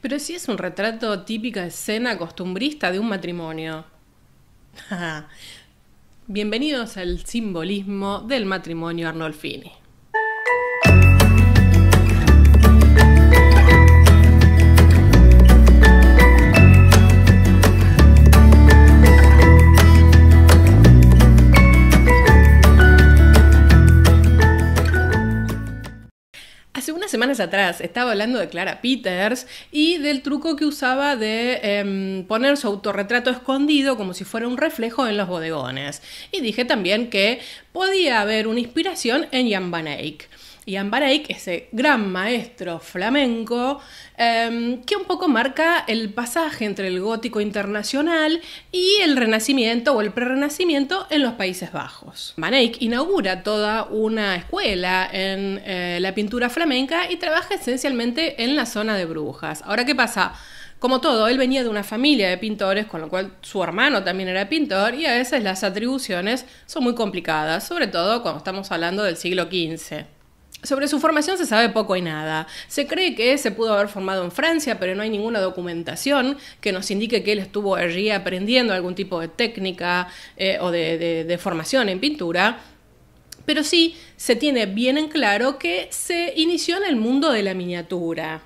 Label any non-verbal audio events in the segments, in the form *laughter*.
Pero sí es un retrato típica escena costumbrista de un matrimonio. *laughs* Bienvenidos al simbolismo del matrimonio Arnolfini. semanas atrás estaba hablando de Clara Peters y del truco que usaba de em, poner su autorretrato escondido como si fuera un reflejo en los bodegones. Y dije también que podía haber una inspiración en Jan Van Eyck y Baraik, ese gran maestro flamenco, em, que un poco marca el pasaje entre el gótico internacional y el renacimiento o el prerrenacimiento en los Países Bajos. Van inaugura toda una escuela en eh, la pintura flamenca y trabaja esencialmente en la zona de Brujas. Ahora, ¿qué pasa? Como todo, él venía de una familia de pintores, con lo cual su hermano también era pintor, y a veces las atribuciones son muy complicadas, sobre todo cuando estamos hablando del siglo XV. Sobre su formación se sabe poco y nada. Se cree que se pudo haber formado en Francia, pero no hay ninguna documentación que nos indique que él estuvo allí aprendiendo algún tipo de técnica eh, o de, formación en pintura. Pero sí se tiene bien en claro que se inició en el mundo de la miniatura.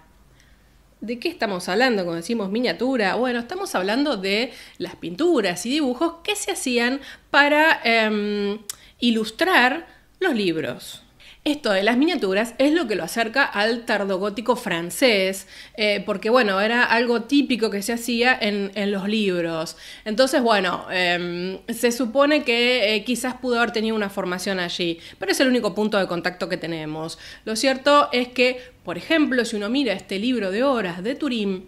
¿De qué estamos hablando cuando decimos miniatura? Bueno, estamos hablando de las pinturas y dibujos que se hacían para em, ilustrar los libros. Esto de las miniaturas es lo que lo acerca al tardogótico francés, eh, porque bueno, era algo típico que se hacía en, los libros. Entonces, bueno, em, se supone que eh, quizás pudo haber tenido una formación allí, pero es el único punto de contacto que tenemos. Lo cierto es que, por ejemplo, si uno mira este libro de horas de Turín,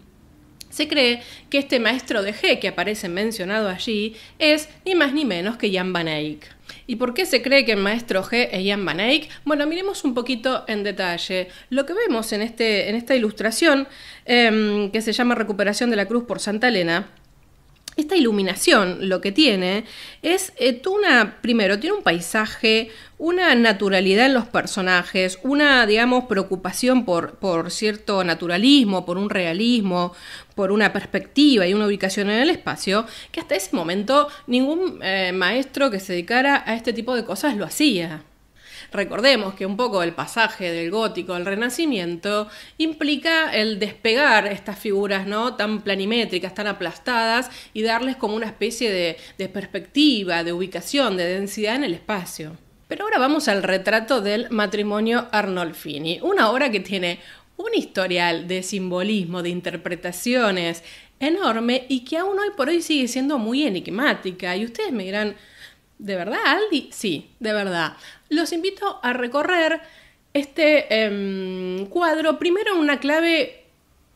se cree que este maestro de G que aparece mencionado allí es ni más ni menos que Jan van Eyck. ¿Y por qué se cree que el maestro G es Ian Van Eyck? Bueno, miremos un poquito en detalle. Lo que vemos en, este, en esta ilustración, em, que se llama Recuperación de la Cruz por Santa Elena, esta iluminación lo que tiene es eh, una, primero, tiene un paisaje, una naturalidad en los personajes, una, digamos, preocupación por, por cierto naturalismo, por un realismo, por una perspectiva y una ubicación en el espacio, que hasta ese momento ningún eh, maestro que se dedicara a este tipo de cosas lo hacía. Recordemos que un poco el pasaje del gótico al renacimiento implica el despegar estas figuras ¿no? tan planimétricas, tan aplastadas y darles como una especie de, de perspectiva, de ubicación, de densidad en el espacio. Pero ahora vamos al retrato del matrimonio Arnolfini, una obra que tiene un historial de simbolismo, de interpretaciones enorme y que aún hoy por hoy sigue siendo muy enigmática. Y ustedes me dirán, ¿De verdad, Aldi? Sí, de verdad. Los invito a recorrer este em, cuadro, primero una clave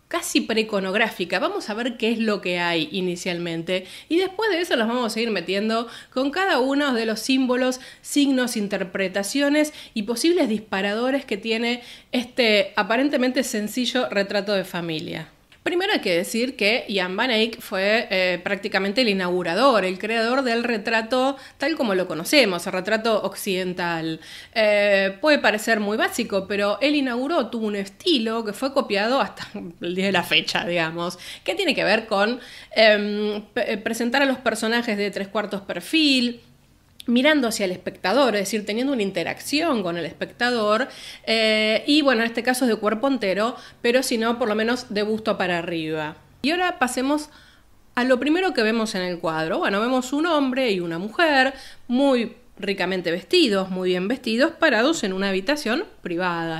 casi preconográfica. Vamos a ver qué es lo que hay inicialmente y después de eso los vamos a ir metiendo con cada uno de los símbolos, signos, interpretaciones y posibles disparadores que tiene este aparentemente sencillo retrato de familia. Primero hay que decir que Jan Van Eyck fue eh, prácticamente el inaugurador, el creador del retrato tal como lo conocemos, el retrato occidental. Eh, puede parecer muy básico, pero él inauguró, tuvo un estilo que fue copiado hasta *laughs* el día de la fecha, digamos, que tiene que ver con em, presentar a los personajes de tres cuartos perfil, mirando hacia el espectador, es decir, teniendo una interacción con el espectador, eh, y bueno, en este caso es de cuerpo entero, pero si no, por lo menos de busto para arriba. Y ahora pasemos a lo primero que vemos en el cuadro. Bueno, vemos un hombre y una mujer muy ricamente vestidos, muy bien vestidos, parados en una habitación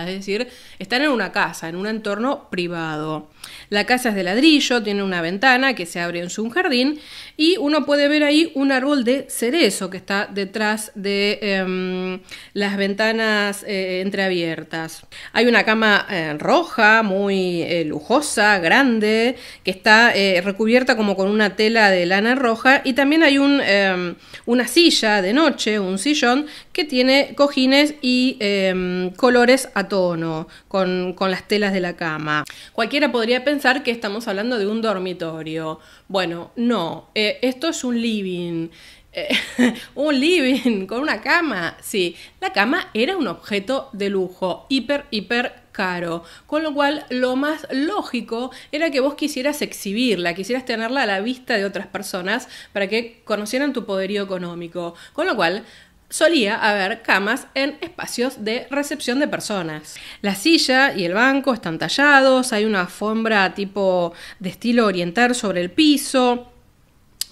es decir, están en una casa, en un entorno privado. La casa es de ladrillo, tiene una ventana que se abre en su jardín y uno puede ver ahí un árbol de cerezo que está detrás de em, las ventanas eh, entreabiertas. Hay una cama eh, roja, muy eh, lujosa, grande, que está recubierta como con una tela de lana roja y también hay em, una silla de noche, un sillón, que tiene cojines y em, colores a tono, con, las telas de la cama. Cualquiera podría pensar que estamos hablando de un dormitorio. Bueno, no, eh, esto es un living. Eh, *laughs* un living con una cama. Sí, la cama era un objeto de lujo, hiper, hiper caro, con lo cual lo más lógico era que vos quisieras exhibirla, quisieras tenerla a la vista de otras personas para que conocieran tu poderío económico, con lo cual solía haber camas en espacios de recepción de personas. La silla y el banco están tallados, hay una alfombra tipo de estilo oriental sobre el piso,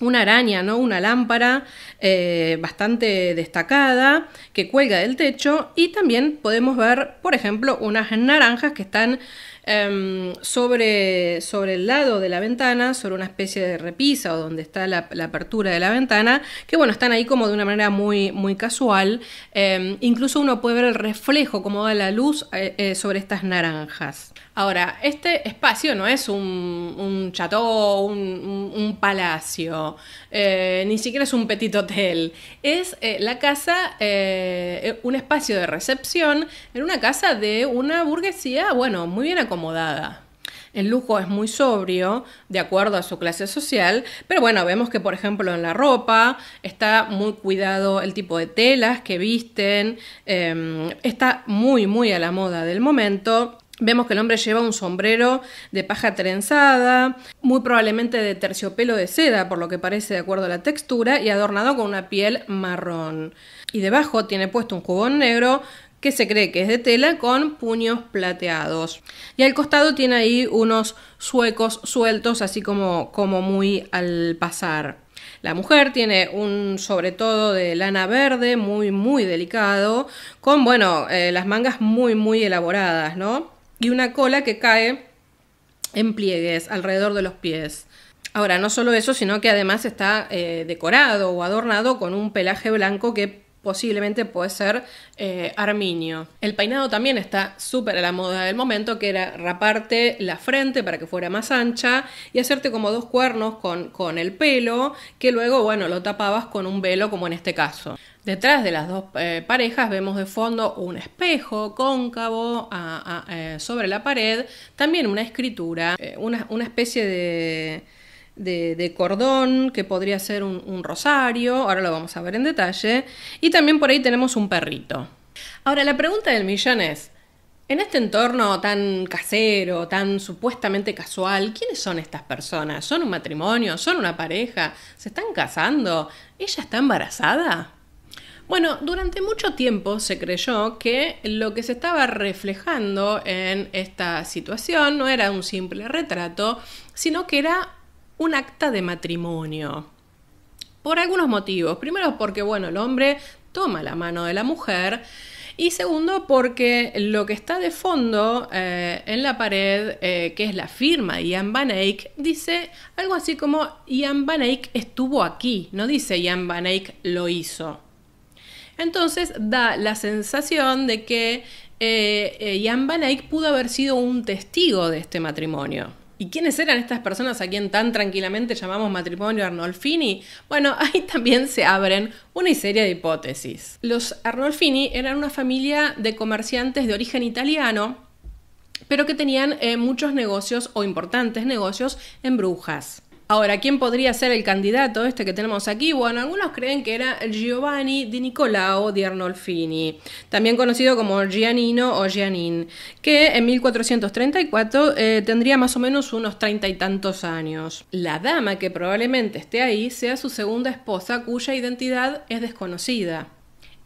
una araña, ¿no? Una lámpara eh, bastante destacada que cuelga del techo y también podemos ver, por ejemplo, unas naranjas que están em, sobre, sobre el lado de la ventana, sobre una especie de repisa o donde está la, apertura de la ventana, que bueno, están ahí como de una manera muy, muy casual. Em, incluso uno puede ver el reflejo, como da la luz eh, eh, sobre estas naranjas. Ahora, este espacio no es un, un chateau, un palacio, eh, ni siquiera es un petit hotel. Es eh, la casa, eh, un espacio de recepción en una casa de una burguesía, bueno, muy bien acomodada. El lujo es muy sobrio, de acuerdo a su clase social, pero bueno, vemos que por ejemplo en la ropa está muy cuidado el tipo de telas que visten, está muy, muy a la moda del momento. Vemos que el hombre lleva un sombrero de paja trenzada, muy probablemente de terciopelo de seda, por lo que parece de acuerdo a la textura, y adornado con una piel marrón. Y debajo tiene puesto un jubón negro que se cree que es de tela con puños plateados. Y al costado tiene ahí unos suecos sueltos, así como, como muy al pasar. La mujer tiene un sobre todo de lana verde, muy, muy delicado, con, bueno, eh, las mangas muy, muy elaboradas, ¿no? y una cola que cae en pliegues alrededor de los pies. Ahora, no solo eso, sino que además está eh, decorado o adornado con un pelaje blanco que posiblemente puede ser eh, arminio. El peinado también está súper a la moda del momento, que era raparte la frente para que fuera más ancha y hacerte como dos cuernos con, con el pelo, que luego, bueno, lo tapabas con un velo como en este caso. Detrás de las dos eh, parejas vemos de fondo un espejo cóncavo eh, sobre la pared, también una escritura, una, especie de, de, cordón, que podría ser un, un rosario, ahora lo vamos a ver en detalle, y también por ahí tenemos un perrito. Ahora, la pregunta del millón es, en este entorno tan casero, tan supuestamente casual, ¿quiénes son estas personas? ¿Son un matrimonio? ¿Son una pareja? ¿Se están casando? ¿Ella está embarazada? Bueno, durante mucho tiempo se creyó que lo que se estaba reflejando en esta situación no era un simple retrato, sino que era un acta de matrimonio. Por algunos motivos. Primero porque, bueno, el hombre toma la mano de la mujer. Y segundo, porque lo que está de fondo eh, en la pared, eh, que es la firma de Ian Van Eyck, dice algo así como Ian Van Eyck estuvo aquí, no dice Ian Van Eyck lo hizo. Entonces da la sensación de que eh, Ian Van Eyck pudo haber sido un testigo de este matrimonio. ¿Y quiénes eran estas personas a quien tan tranquilamente llamamos matrimonio Arnolfini? Bueno, *laughs* ahí también se abren una serie de hipótesis. Los Arnolfini eran una familia de comerciantes de origen italiano, pero que tenían eh, muchos negocios o importantes negocios en Brujas. Ahora, ¿quién podría ser el candidato este que tenemos aquí? Bueno, algunos creen que era Giovanni di Nicolao di Arnolfini, también conocido como Giannino o Giannin, que en 1434 eh, tendría más o menos unos treinta y tantos años. La dama que probablemente esté ahí sea su segunda esposa cuya identidad es desconocida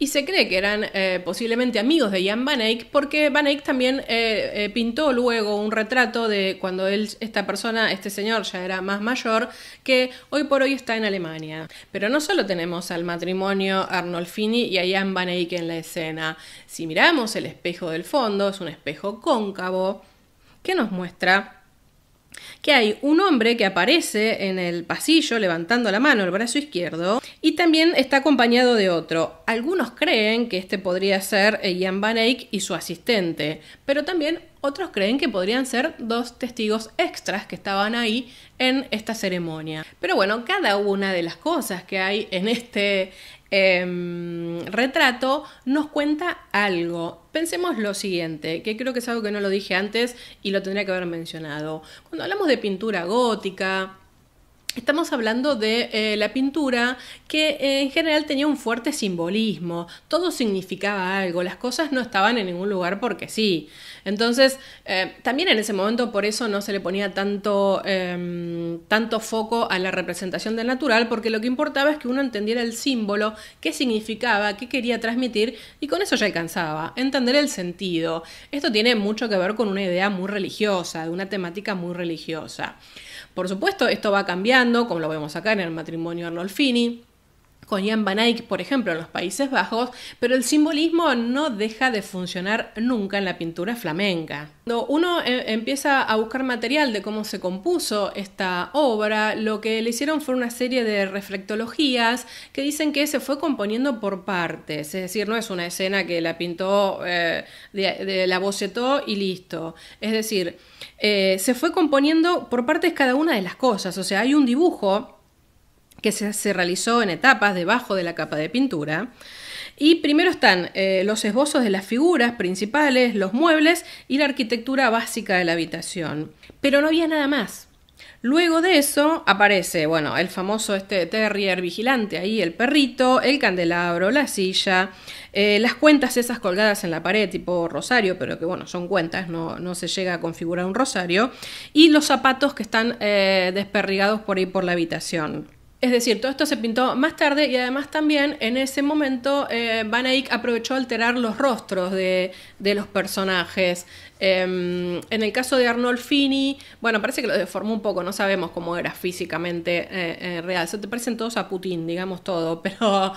y se cree que eran eh, posiblemente amigos de Jan Van Eyck porque Van Eyck también eh, eh, pintó luego un retrato de cuando él, esta persona, este señor ya era más mayor, que hoy por hoy está en Alemania. Pero no solo tenemos al matrimonio Arnolfini y a Jan Van Eyck en la escena. Si miramos el espejo del fondo, es un espejo cóncavo que nos muestra que hay un hombre que aparece en el pasillo levantando la mano, el brazo izquierdo, y también está acompañado de otro. Algunos creen que este podría ser eh, Ian Van Eyck y su asistente, pero también otros creen que podrían ser dos testigos extras que estaban ahí en esta ceremonia. Pero bueno, cada una de las cosas que hay en este em, retrato nos cuenta algo. Pensemos lo siguiente, que creo que es algo que no lo dije antes y lo tendría que haber mencionado. Cuando hablamos de pintura gótica, Estamos hablando de eh, la pintura que eh, en general tenía un fuerte simbolismo, todo significaba algo, las cosas no estaban en ningún lugar porque sí. Entonces, eh, también en ese momento por eso no se le ponía tanto, em, tanto foco a la representación del natural, porque lo que importaba es que uno entendiera el símbolo, qué significaba, qué quería transmitir, y con eso ya alcanzaba, entender el sentido. Esto tiene mucho que ver con una idea muy religiosa, de una temática muy religiosa. Por supuesto, esto va cambiando, como lo vemos acá en el matrimonio Arnolfini con Jan van Eyck, por ejemplo, en los Países Bajos, pero el simbolismo no deja de funcionar nunca en la pintura flamenca. Cuando uno eh, empieza a buscar material de cómo se compuso esta obra, lo que le hicieron fue una serie de reflectologías que dicen que se fue componiendo por partes, es decir, no es una escena que la pintó, eh, la bocetó y listo. Es decir, eh, se fue componiendo por partes cada una de las cosas, o sea, hay un dibujo que se, realizó en etapas debajo de la capa de pintura. Y primero están eh, los esbozos de las figuras principales, los muebles y la arquitectura básica de la habitación. Pero no había nada más. Luego de eso aparece, bueno, el famoso este terrier vigilante ahí, el perrito, el candelabro, la silla, eh, las cuentas esas colgadas en la pared tipo rosario, pero que bueno, son cuentas, no, no se llega a configurar un rosario, y los zapatos que están eh, desperrigados por ahí por la habitación. Es decir, todo esto se pintó más tarde y además también en ese momento eh, Van Eyck aprovechó a alterar los rostros de, los personajes. Em, en el caso de Arnold bueno, parece que lo deformó un poco, no sabemos cómo era físicamente eh, eh, real. Se te parecen todos a Putin, digamos todo, *laughs* pero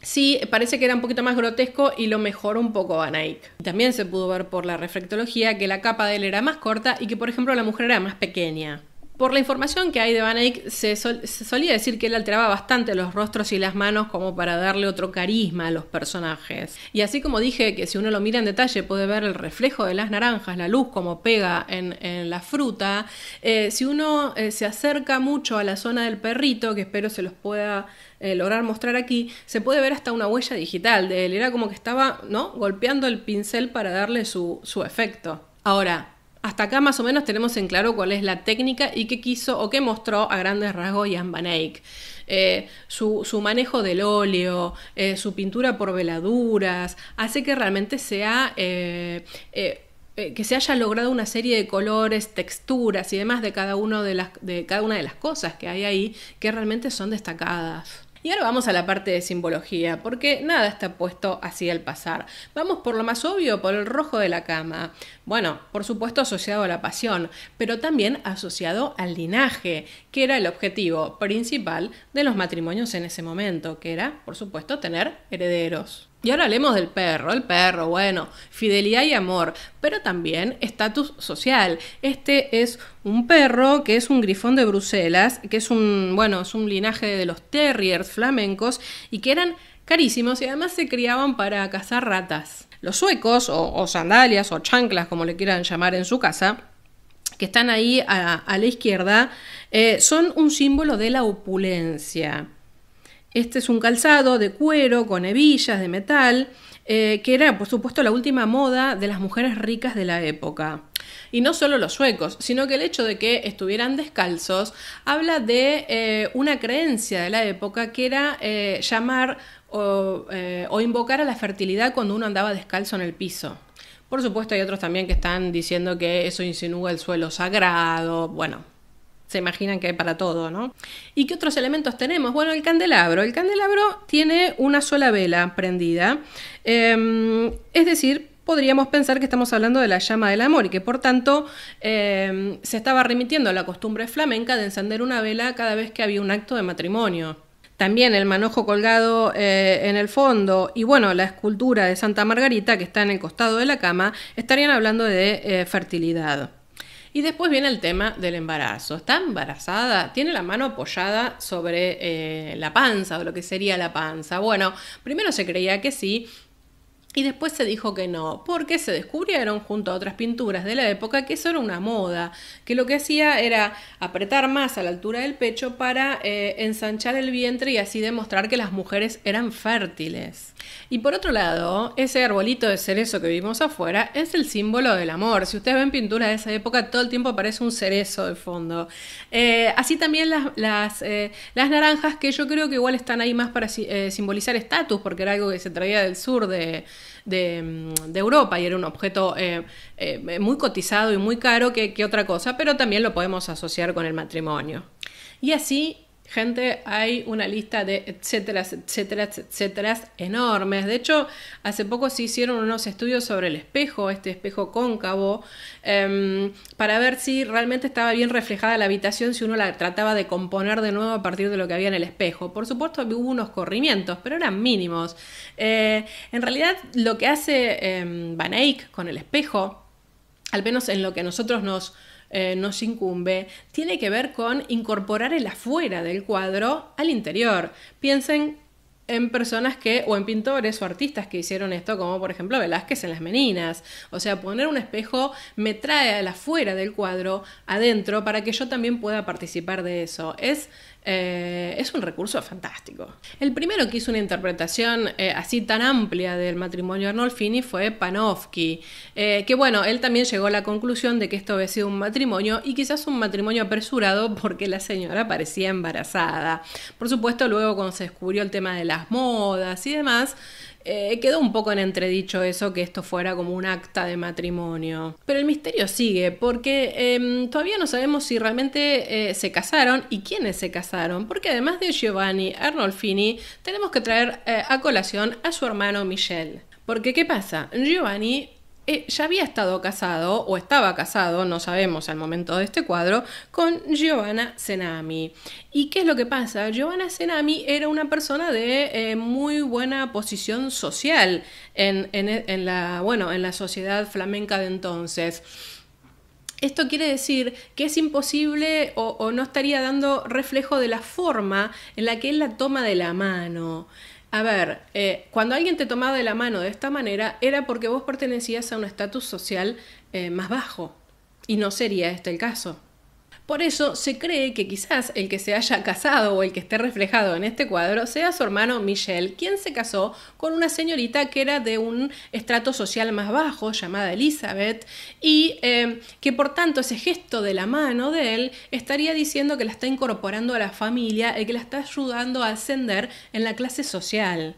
sí, parece que era un poquito más grotesco y lo mejoró un poco Van Eyck. También se pudo ver por la reflectología que la capa de él era más corta y que, por ejemplo, la mujer era más pequeña. Por la información que hay de Van Eyck, se, solía decir que él alteraba bastante los rostros y las manos como para darle otro carisma a los personajes. Y así como dije que si uno lo mira en detalle puede ver el reflejo de las naranjas, la luz como pega en, la fruta, eh, si uno eh, se acerca mucho a la zona del perrito, que espero se los pueda eh, lograr mostrar aquí, se puede ver hasta una huella digital de él. Era como que estaba ¿no? golpeando el pincel para darle su, su efecto. Ahora, hasta acá más o menos tenemos en claro cuál es la técnica y qué quiso o qué mostró a grandes rasgos Jan Van Eyck. Eh, su, manejo del óleo, eh, su pintura por veladuras, hace que realmente sea... Eh, que se haya logrado una serie de colores, texturas y demás de cada, uno de cada una de las cosas que hay ahí que realmente son destacadas. Y ahora vamos a la parte de simbología, porque nada está puesto así al pasar. Vamos por lo más obvio, por el rojo de la cama. Bueno, por supuesto asociado a la pasión, pero también asociado al linaje, que era el objetivo principal de los matrimonios en ese momento, que era, por supuesto, tener herederos. Y ahora hablemos del perro, el perro, bueno, fidelidad y amor, pero también estatus social. Este es un perro que es un grifón de Bruselas, que es un, bueno, es un linaje de los terriers flamencos y que eran carísimos y además se criaban para cazar ratas. Los suecos, o, sandalias, o chanclas, como le quieran llamar en su casa, que están ahí a, la izquierda, eh, son un símbolo de la opulencia. Este es un calzado de cuero con hebillas de metal, eh, que era por supuesto la última moda de las mujeres ricas de la época. Y no solo los suecos, sino que el hecho de que estuvieran descalzos habla de eh, una creencia de la época que era eh, llamar o invocar a la fertilidad cuando uno andaba descalzo en el piso. Por supuesto hay otros también que están diciendo que eso insinúa el suelo sagrado, bueno, se imaginan que hay para todo, ¿no? ¿Y qué otros elementos tenemos? Bueno, el candelabro. El candelabro tiene una sola vela prendida, em, es decir, podríamos pensar que estamos hablando de la llama del amor y que por tanto em, se estaba remitiendo a la costumbre flamenca de encender una vela cada vez que había un acto de matrimonio. También el manojo colgado eh, en el fondo y bueno, la escultura de Santa Margarita que está en el costado de la cama estarían hablando de eh, fertilidad. Y después viene el tema del embarazo. Está embarazada, tiene la mano apoyada sobre eh, la panza o lo que sería la panza. Bueno, primero se creía que sí, y después se dijo que no, porque se descubrieron junto a otras pinturas de la época que eso era una moda, que lo que hacía era apretar más a la altura del pecho para eh, ensanchar el vientre y así demostrar que las mujeres eran fértiles. Y por otro lado, ese arbolito de cerezo que vimos afuera es el símbolo del amor. Si ustedes ven pintura de esa época, todo el tiempo aparece un cerezo de fondo. Eh, así también las, eh, las, naranjas, que yo creo que igual están ahí más para eh, simbolizar estatus, porque era algo que se traía del sur de, de, mm, de Europa y era un objeto muy cotizado y muy caro que, que otra cosa, pero también lo podemos asociar con el matrimonio. Y así Gente, hay una lista de etcétera, etcétera, etcétera enormes. De hecho, hace poco se hicieron unos estudios sobre el espejo, este espejo cóncavo, em, para ver si realmente estaba bien reflejada la habitación, si uno la trataba de componer de nuevo a partir de lo que había en el espejo. Por supuesto, hubo unos corrimientos, pero eran mínimos. Eh, en realidad, lo que hace em, Van Eyck con el espejo, al menos en lo que nosotros nos eh, nos incumbe, tiene que ver con incorporar el afuera del cuadro al interior. Piensen en personas que, o en pintores o artistas que hicieron esto, como por ejemplo Velázquez en las Meninas. O sea, poner un espejo me trae al afuera del cuadro, adentro, para que yo también pueda participar de eso. Es eh, es un recurso fantástico. El primero que hizo una interpretación eh, así tan amplia del matrimonio Arnolfini fue Panofsky, eh, que bueno, él también llegó a la conclusión de que esto había sido un matrimonio y quizás un matrimonio apresurado porque la señora parecía embarazada. Por supuesto, luego cuando se descubrió el tema de las modas y demás, eh, quedó un poco en entredicho eso, que esto fuera como un acta de matrimonio. Pero el misterio sigue, porque em, todavía no sabemos si realmente eh, se casaron y quiénes se casaron, porque además de Giovanni Arnolfini, tenemos que traer eh, a colación a su hermano Michel. Porque, ¿qué pasa? Giovanni eh, ya había estado casado o estaba casado, no sabemos al momento de este cuadro, con Giovanna Senami. ¿Y qué es lo que pasa? Giovanna Senami era una persona de eh, muy buena posición social en, la, bueno, en la sociedad flamenca de entonces. Esto quiere decir que es imposible o, o, no estaría dando reflejo de la forma en la que él la toma de la mano. A ver, eh, cuando alguien te tomaba de la mano de esta manera era porque vos pertenecías a un estatus social eh, más bajo. Y no sería este el caso. Por eso se cree que quizás el que se haya casado o el que esté reflejado en este cuadro sea su hermano Michel, quien se casó con una señorita que era de un estrato social más bajo, llamada Elizabeth, y eh, que por tanto ese gesto de la mano de él estaría diciendo que la está incorporando a la familia, y que la está ayudando a ascender en la clase social.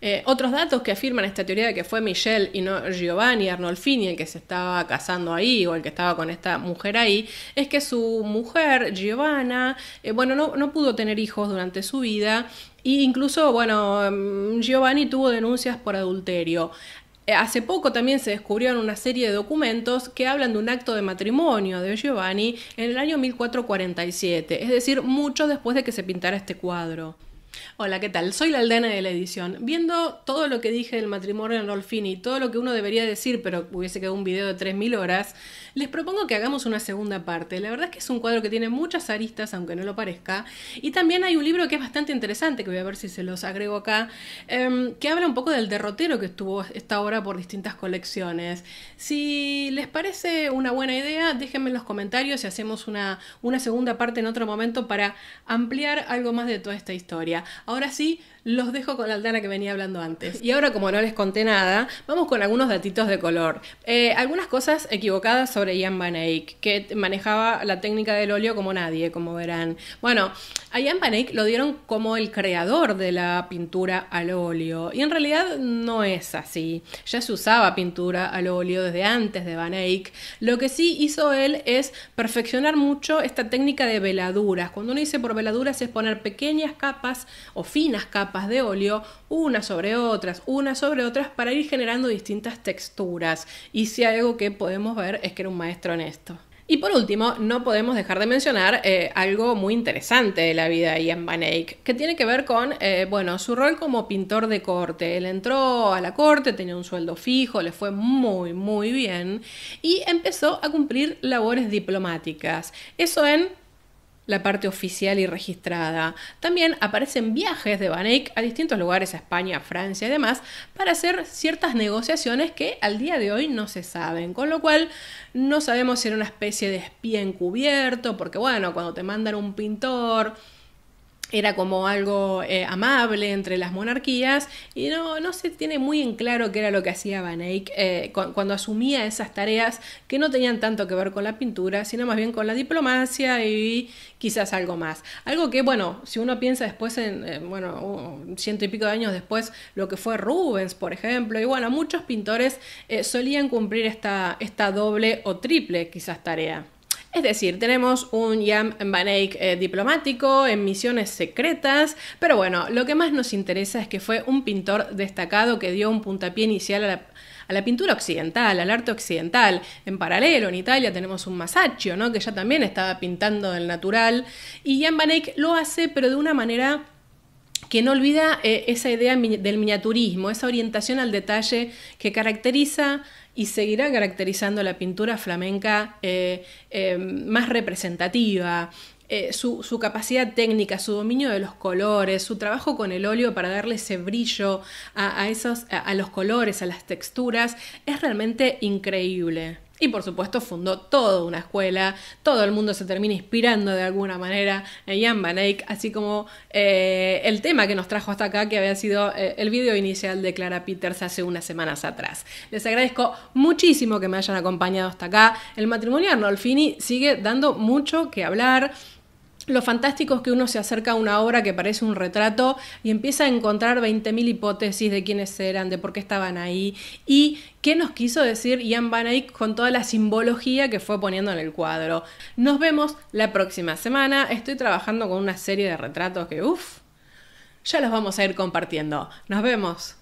Eh, otros datos que afirman esta teoría de que fue Michelle y no Giovanni Arnolfini el que se estaba casando ahí o el que estaba con esta mujer ahí, es que su mujer, Giovanna, eh, bueno, no, pudo tener hijos durante su vida e incluso, bueno, mm, Giovanni tuvo denuncias por adulterio. Eh, hace poco también se descubrieron una serie de documentos que hablan de un acto de matrimonio de Giovanni en el año 1447, es decir, mucho después de que se pintara este cuadro. Hola, ¿qué tal? Soy la aldana de la edición. Viendo todo lo que dije del matrimonio en Rolfini, todo lo que uno debería decir, pero hubiese quedado un video de 3.000 horas, les propongo que hagamos una segunda parte. La verdad es que es un cuadro que tiene muchas aristas, aunque no lo parezca. Y también hay un libro que es bastante interesante, que voy a ver si se los agrego acá, em, que habla un poco del derrotero que estuvo esta obra por distintas colecciones. Si les parece una buena idea, déjenme en los comentarios y hacemos una, una segunda parte en otro momento para ampliar algo más de toda esta historia. Ahora sí, los dejo con la Aldana que venía hablando antes. Y ahora, como no les conté nada, vamos con algunos datitos de color. Eh, algunas cosas equivocadas sobre Ian Van Eyck, que manejaba la técnica del óleo como nadie, como verán. Bueno, a Ian Van Eyck lo dieron como el creador de la pintura al óleo. Y en realidad no es así. Ya se usaba pintura al óleo desde antes de Van Eyck. Lo que sí hizo él es perfeccionar mucho esta técnica de veladuras. Cuando uno dice por veladuras es poner pequeñas capas o finas capas de óleo, unas sobre otras, unas sobre otras, para ir generando distintas texturas. Y si algo que podemos ver es que era un maestro en esto. Y por último, no podemos dejar de mencionar eh, algo muy interesante de la vida de Ian Van Eyck, que tiene que ver con, eh, bueno, su rol como pintor de corte. Él entró a la corte, tenía un sueldo fijo, le fue muy, muy bien, y empezó a cumplir labores diplomáticas. Eso en la parte oficial y registrada. También aparecen viajes de Van Eyck a distintos lugares, a España, a Francia y demás, para hacer ciertas negociaciones que al día de hoy no se saben, con lo cual no sabemos si era una especie de espía encubierto, porque bueno, cuando te mandan un pintor, era como algo eh, amable entre las monarquías y no, se tiene muy en claro qué era lo que hacía Van Eyck eh, cuando asumía esas tareas que no tenían tanto que ver con la pintura, sino más bien con la diplomacia y quizás algo más. Algo que, bueno, si uno piensa después en, eh, bueno, ciento y pico de años después, lo que fue Rubens, por ejemplo, y bueno, muchos pintores solían cumplir esta, esta doble o triple quizás tarea. Es decir, tenemos un Jan Van Eyck diplomático en misiones secretas, pero bueno, lo que más nos interesa es que fue un pintor destacado que dio un puntapié inicial a la, pintura occidental, al arte occidental. En paralelo, en Italia tenemos un Masaccio, ¿no? que ya también estaba pintando el natural, y Jan Van Eyck lo hace, pero de una manera que no olvida eh, esa idea del miniaturismo, esa orientación al detalle que caracteriza y seguirá caracterizando la pintura flamenca eh, eh, más representativa. Eh, su, capacidad técnica, su dominio de los colores, su trabajo con el óleo para darle ese brillo a, esos, a los colores, a las texturas, es realmente increíble. Y por supuesto fundó toda una escuela, todo el mundo se termina inspirando de alguna manera en Jan Van Eyck, así como eh, el tema que nos trajo hasta acá, que había sido eh, el video inicial de Clara Peters hace unas semanas atrás. Les agradezco muchísimo que me hayan acompañado hasta acá. El matrimonio Arnolfini sigue dando mucho que hablar lo fantástico es que uno se acerca a una obra que parece un retrato y empieza a encontrar 20.000 hipótesis de quiénes eran, de por qué estaban ahí y qué nos quiso decir Ian Van Eyck con toda la simbología que fue poniendo en el cuadro. Nos vemos la próxima semana. Estoy trabajando con una serie de retratos que, uff, ya los vamos a ir compartiendo. Nos vemos.